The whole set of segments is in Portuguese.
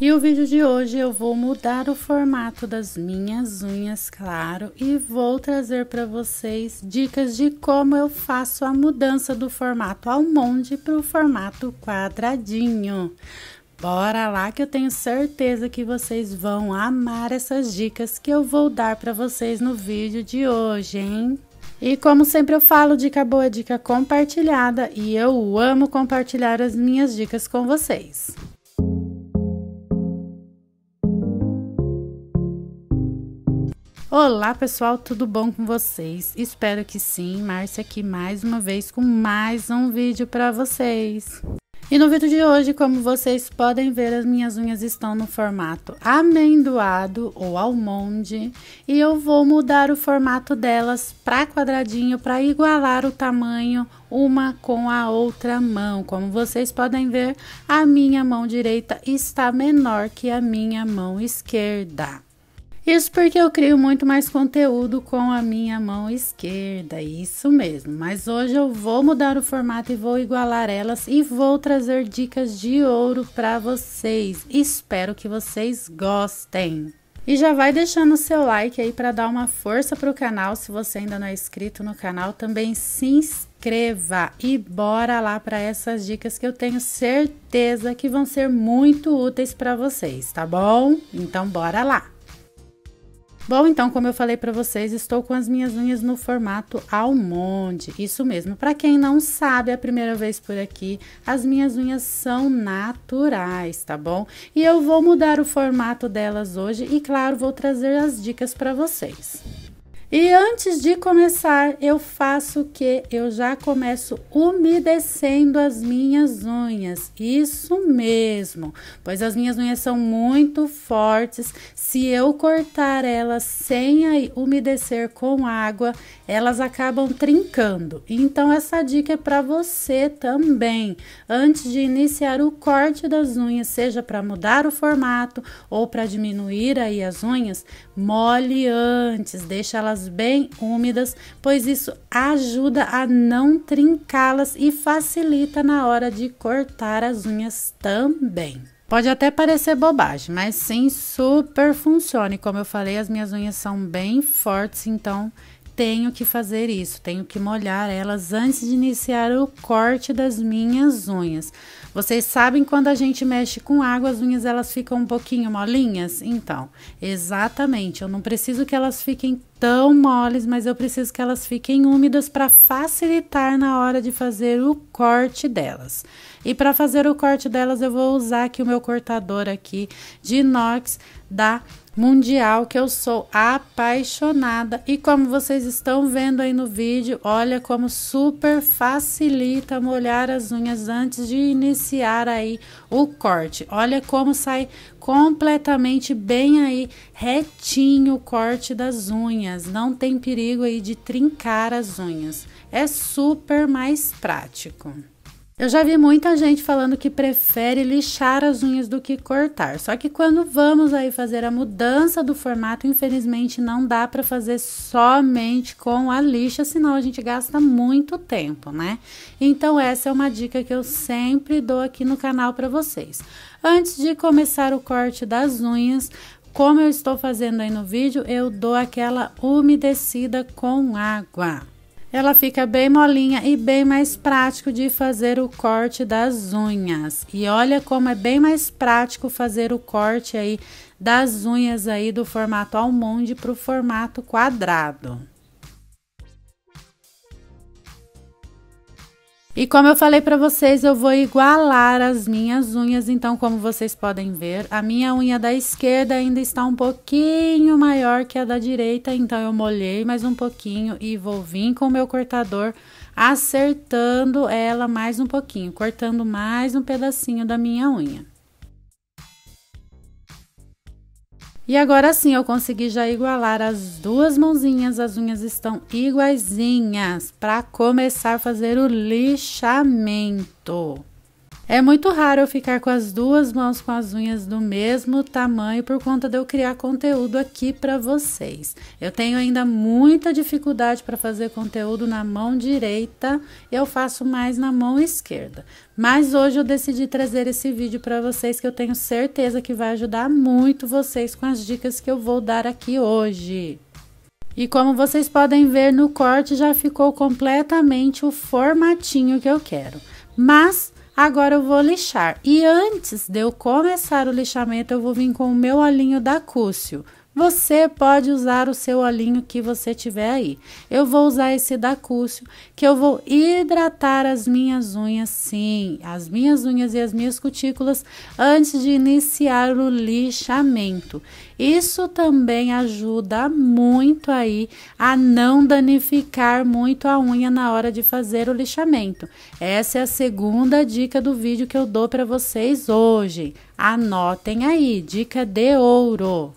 E o vídeo de hoje eu vou mudar o formato das minhas unhas, claro, e vou trazer para vocês dicas de como eu faço a mudança do formato almonde para o formato quadradinho. Bora lá que eu tenho certeza que vocês vão amar essas dicas que eu vou dar para vocês no vídeo de hoje, hein? E como sempre eu falo, dica boa, dica compartilhada, e eu amo compartilhar as minhas dicas com vocês. Olá pessoal, tudo bom com vocês? Espero que sim, Márcia aqui mais uma vez com mais um vídeo para vocês. E no vídeo de hoje, como vocês podem ver, as minhas unhas estão no formato amendoado ou almonde e eu vou mudar o formato delas para quadradinho para igualar o tamanho uma com a outra mão. Como vocês podem ver, a minha mão direita está menor que a minha mão esquerda. Isso porque eu crio muito mais conteúdo com a minha mão esquerda, isso mesmo. Mas hoje eu vou mudar o formato e vou igualar elas e vou trazer dicas de ouro para vocês. Espero que vocês gostem. E já vai deixando o seu like aí para dar uma força para o canal. Se você ainda não é inscrito no canal, também se inscreva e bora lá para essas dicas que eu tenho certeza que vão ser muito úteis para vocês, tá bom? Então bora lá. Bom, então, como eu falei para vocês, estou com as minhas unhas no formato almonde. Isso mesmo. Para quem não sabe, é a primeira vez por aqui, as minhas unhas são naturais, tá bom? E eu vou mudar o formato delas hoje e, claro, vou trazer as dicas para vocês. E antes de começar, eu faço o que? Eu já começo umedecendo as minhas unhas. Isso mesmo, pois as minhas unhas são muito fortes. Se eu cortar elas sem umedecer com água, elas acabam trincando. Então essa dica é para você também. Antes de iniciar o corte das unhas, seja para mudar o formato ou para diminuir aí as unhas, molhe antes, deixa elas bem úmidas, pois isso ajuda a não trincá-las e facilita na hora de cortar as unhas também. Pode até parecer bobagem, mas sim super funciona. E como eu falei, as minhas unhas são bem fortes, então tenho que fazer isso, tenho que molhar elas antes de iniciar o corte das minhas unhas. Vocês sabem quando a gente mexe com água, as unhas elas ficam um pouquinho molinhas? Então, exatamente, eu não preciso que elas fiquem tão moles, mas eu preciso que elas fiquem úmidas para facilitar na hora de fazer o corte delas. E para fazer o corte delas, eu vou usar aqui o meu cortador aqui de inox da mundial que eu sou apaixonada e como vocês estão vendo aí no vídeo, olha como super facilita molhar as unhas antes de iniciar aí o corte. Olha como sai completamente bem aí retinho o corte das unhas, não tem perigo aí de trincar as unhas. É super mais prático. Eu já vi muita gente falando que prefere lixar as unhas do que cortar. Só que quando vamos aí fazer a mudança do formato, infelizmente não dá para fazer somente com a lixa, senão a gente gasta muito tempo, né? Então essa é uma dica que eu sempre dou aqui no canal para vocês. Antes de começar o corte das unhas, como eu estou fazendo aí no vídeo, eu dou aquela umedecida com água ela fica bem molinha e bem mais prático de fazer o corte das unhas. E olha como é bem mais prático fazer o corte aí das unhas aí do formato almonde para o formato quadrado. E como eu falei para vocês, eu vou igualar as minhas unhas, então como vocês podem ver, a minha unha da esquerda ainda está um pouquinho maior que a da direita, então eu molhei mais um pouquinho e vou vir com o meu cortador acertando ela mais um pouquinho, cortando mais um pedacinho da minha unha. E agora sim, eu consegui já igualar as duas mãozinhas, as unhas estão iguaizinhas, para começar a fazer o lixamento. É muito raro eu ficar com as duas mãos com as unhas do mesmo tamanho por conta de eu criar conteúdo aqui para vocês. Eu tenho ainda muita dificuldade para fazer conteúdo na mão direita, eu faço mais na mão esquerda. Mas hoje eu decidi trazer esse vídeo para vocês que eu tenho certeza que vai ajudar muito vocês com as dicas que eu vou dar aqui hoje. E como vocês podem ver no corte já ficou completamente o formatinho que eu quero. Mas Agora eu vou lixar. E antes de eu começar o lixamento, eu vou vir com o meu olhinho da Cúcio. Você pode usar o seu olhinho que você tiver aí. Eu vou usar esse da Cúcio, que eu vou hidratar as minhas unhas, sim, as minhas unhas e as minhas cutículas antes de iniciar o lixamento. Isso também ajuda muito aí a não danificar muito a unha na hora de fazer o lixamento. Essa é a segunda dica do vídeo que eu dou para vocês hoje. Anotem aí, dica de ouro.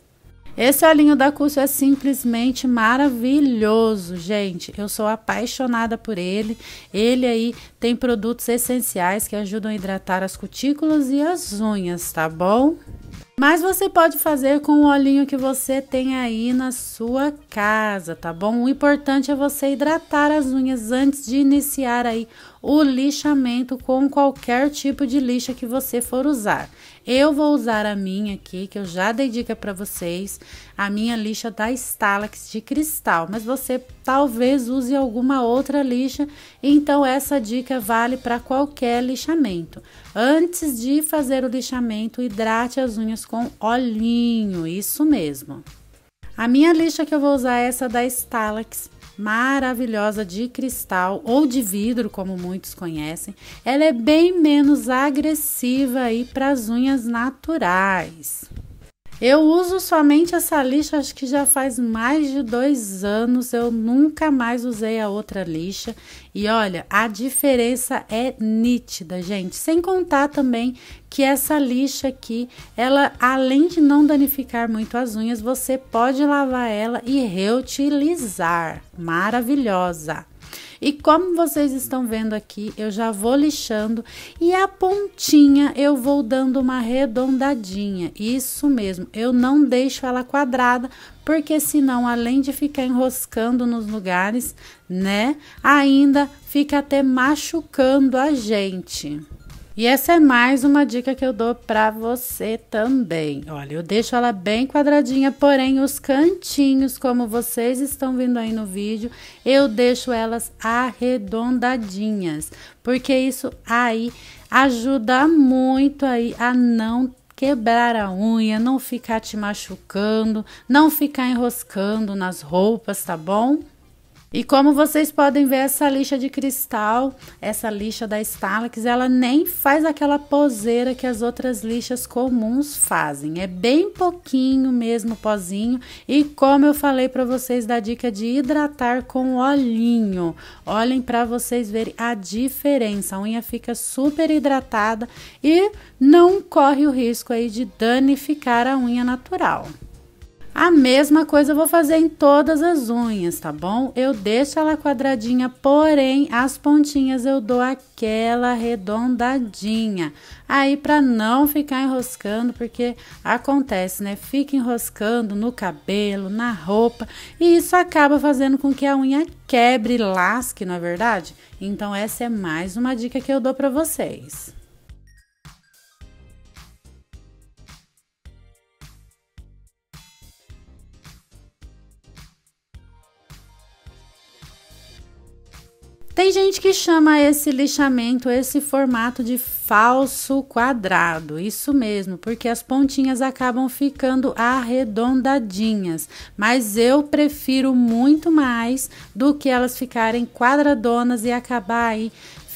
Esse olhinho da Cúcio é simplesmente maravilhoso, gente. Eu sou apaixonada por ele. Ele aí tem produtos essenciais que ajudam a hidratar as cutículas e as unhas, tá bom? Mas você pode fazer com o olhinho que você tem aí na sua casa, tá bom? O importante é você hidratar as unhas antes de iniciar aí o lixamento com qualquer tipo de lixa que você for usar. Eu vou usar a minha aqui, que eu já dei dica para vocês, a minha lixa da Stalax de cristal, mas você talvez use alguma outra lixa, então essa dica vale para qualquer lixamento. Antes de fazer o lixamento, hidrate as unhas com olhinho, isso mesmo. A minha lixa que eu vou usar é essa da Stalax maravilhosa de cristal ou de vidro, como muitos conhecem. Ela é bem menos agressiva aí para as unhas naturais. Eu uso somente essa lixa, acho que já faz mais de dois anos. Eu nunca mais usei a outra lixa. E olha, a diferença é nítida, gente. Sem contar também que essa lixa aqui, ela além de não danificar muito as unhas, você pode lavar ela e reutilizar. Maravilhosa! E como vocês estão vendo aqui, eu já vou lixando e a pontinha eu vou dando uma arredondadinha. Isso mesmo, eu não deixo ela quadrada, porque senão além de ficar enroscando nos lugares, né, ainda fica até machucando a gente. E essa é mais uma dica que eu dou para você também. Olha, eu deixo ela bem quadradinha, porém os cantinhos, como vocês estão vendo aí no vídeo, eu deixo elas arredondadinhas, porque isso aí ajuda muito aí a não quebrar a unha, não ficar te machucando, não ficar enroscando nas roupas, tá bom? E como vocês podem ver, essa lixa de cristal, essa lixa da Stalax, ela nem faz aquela poseira que as outras lixas comuns fazem. É bem pouquinho mesmo o pozinho. E como eu falei para vocês da dica de hidratar com olhinho. Olhem para vocês verem a diferença. A unha fica super hidratada e não corre o risco aí de danificar a unha natural. A mesma coisa eu vou fazer em todas as unhas, tá bom? Eu deixo ela quadradinha, porém as pontinhas eu dou aquela arredondadinha. Aí para não ficar enroscando, porque acontece, né? Fica enroscando no cabelo, na roupa, e isso acaba fazendo com que a unha quebre, lasque, não é verdade? Então essa é mais uma dica que eu dou para vocês. Tem gente que chama esse lixamento, esse formato de falso quadrado, isso mesmo, porque as pontinhas acabam ficando arredondadinhas, mas eu prefiro muito mais do que elas ficarem quadradonas e acabar aí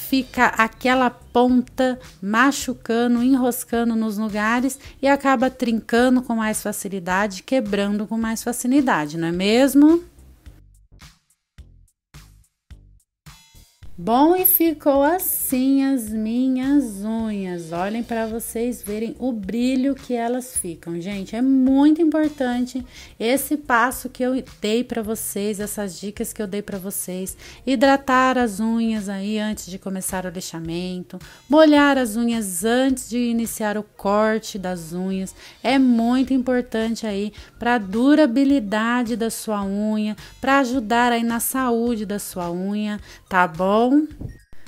fica aquela ponta machucando, enroscando nos lugares e acaba trincando com mais facilidade, quebrando com mais facilidade, não é mesmo? Bom, e ficou assim as minhas unhas. Olhem para vocês verem o brilho que elas ficam. Gente, é muito importante esse passo que eu dei para vocês, essas dicas que eu dei para vocês. Hidratar as unhas aí antes de começar o lixamento, molhar as unhas antes de iniciar o corte das unhas. É muito importante aí para a durabilidade da sua unha, para ajudar aí na saúde da sua unha, tá bom? bom. Então,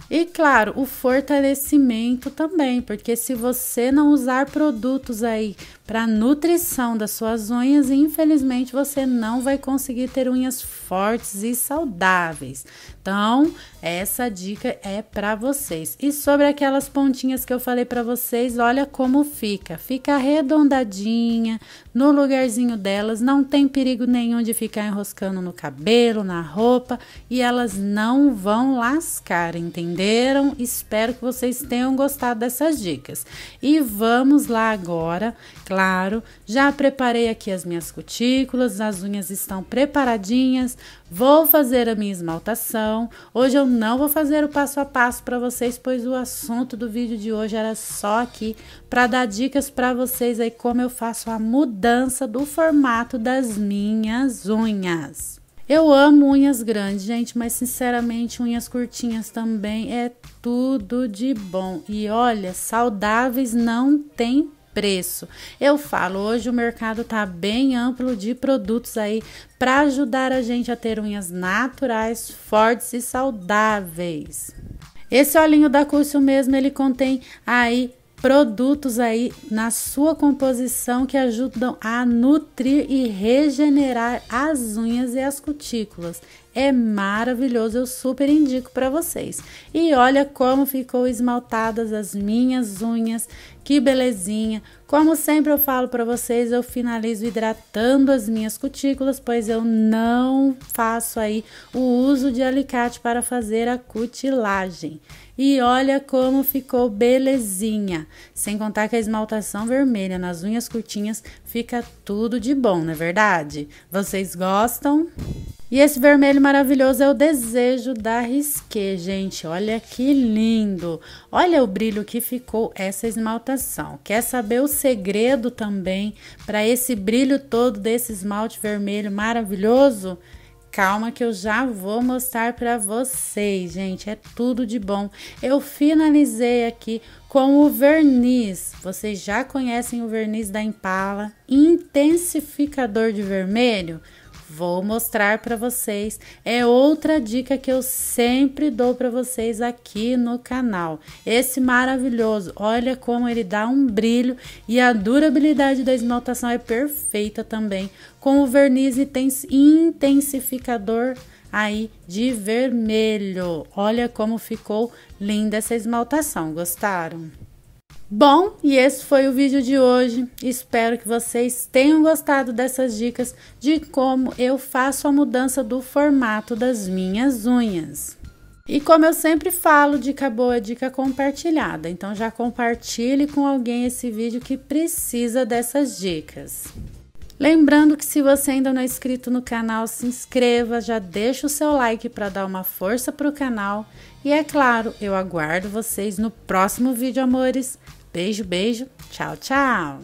e claro, o fortalecimento também, porque se você não usar produtos aí para nutrição das suas unhas e infelizmente você não vai conseguir ter unhas fortes e saudáveis. Então, essa dica é para vocês. E sobre aquelas pontinhas que eu falei para vocês, olha como fica. Fica arredondadinha no lugarzinho delas, não tem perigo nenhum de ficar enroscando no cabelo, na roupa e elas não vão lascar, entenderam? Espero que vocês tenham gostado dessas dicas. E vamos lá agora, claro. Já preparei aqui as minhas cutículas, as unhas estão preparadinhas. Vou fazer a minha esmaltação. Hoje eu não vou fazer o passo a passo para vocês, pois o assunto do vídeo de hoje era só aqui para dar dicas para vocês aí como eu faço a mudança do formato das minhas unhas. Eu amo unhas grandes, gente, mas sinceramente, unhas curtinhas também é tudo de bom. E olha, saudáveis não tem preço. Eu falo, hoje o mercado está bem amplo de produtos aí para ajudar a gente a ter unhas naturais, fortes e saudáveis. Esse olhinho da Cúcio mesmo, ele contém aí produtos aí na sua composição que ajudam a nutrir e regenerar as unhas e as cutículas. É maravilhoso, eu super indico para vocês. E olha como ficou esmaltadas as minhas unhas, que belezinha. Como sempre eu falo para vocês, eu finalizo hidratando as minhas cutículas, pois eu não faço aí o uso de alicate para fazer a cutilagem. E olha como ficou belezinha. Sem contar que a esmaltação vermelha nas unhas curtinhas fica tudo de bom, não é verdade? Vocês gostam? E esse vermelho maravilhoso é o desejo da Risqué, gente. Olha que lindo. Olha o brilho que ficou essa esmaltação. Quer saber o segredo também para esse brilho todo desse esmalte vermelho maravilhoso? Calma que eu já vou mostrar para vocês, gente, é tudo de bom. Eu finalizei aqui com o verniz. Vocês já conhecem o verniz da Impala, intensificador de vermelho? Vou mostrar para vocês. É outra dica que eu sempre dou para vocês aqui no canal. Esse maravilhoso, olha como ele dá um brilho e a durabilidade da esmaltação é perfeita também. Com o verniz intensificador aí de vermelho. Olha como ficou linda essa esmaltação. Gostaram? Bom, e esse foi o vídeo de hoje. Espero que vocês tenham gostado dessas dicas de como eu faço a mudança do formato das minhas unhas. E como eu sempre falo, dica boa, é dica compartilhada. Então já compartilhe com alguém esse vídeo que precisa dessas dicas. Lembrando que se você ainda não é inscrito no canal, se inscreva, já deixa o seu like para dar uma força para o canal. E é claro, eu aguardo vocês no próximo vídeo, amores. Beijo, beijo, tchau, tchau!